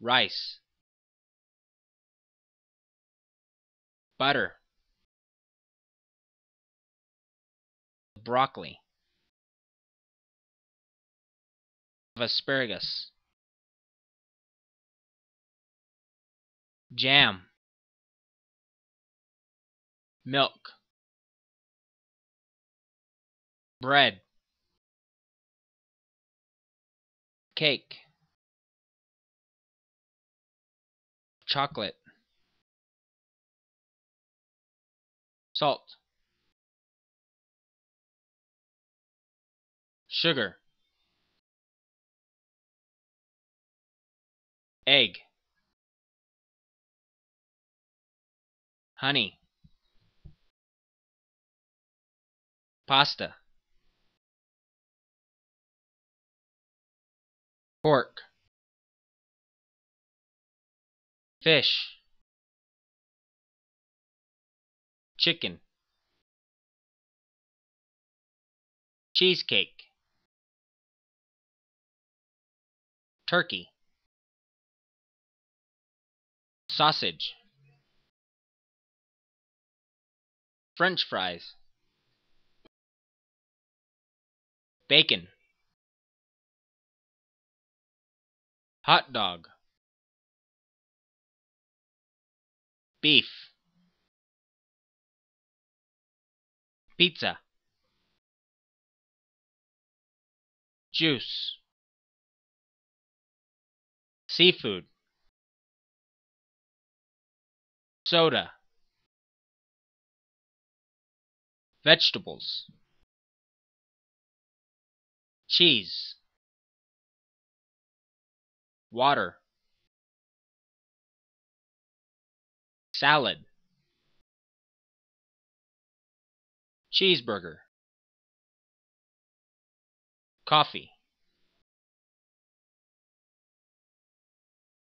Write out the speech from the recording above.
rice, butter, broccoli, asparagus, jam, milk, bread, cake. chocolate, salt, sugar, egg, honey, pasta, pork, fish chicken cheesecake turkey sausage french fries bacon hot dog beef pizza juice seafood soda vegetables cheese water Salad. Cheeseburger. Coffee.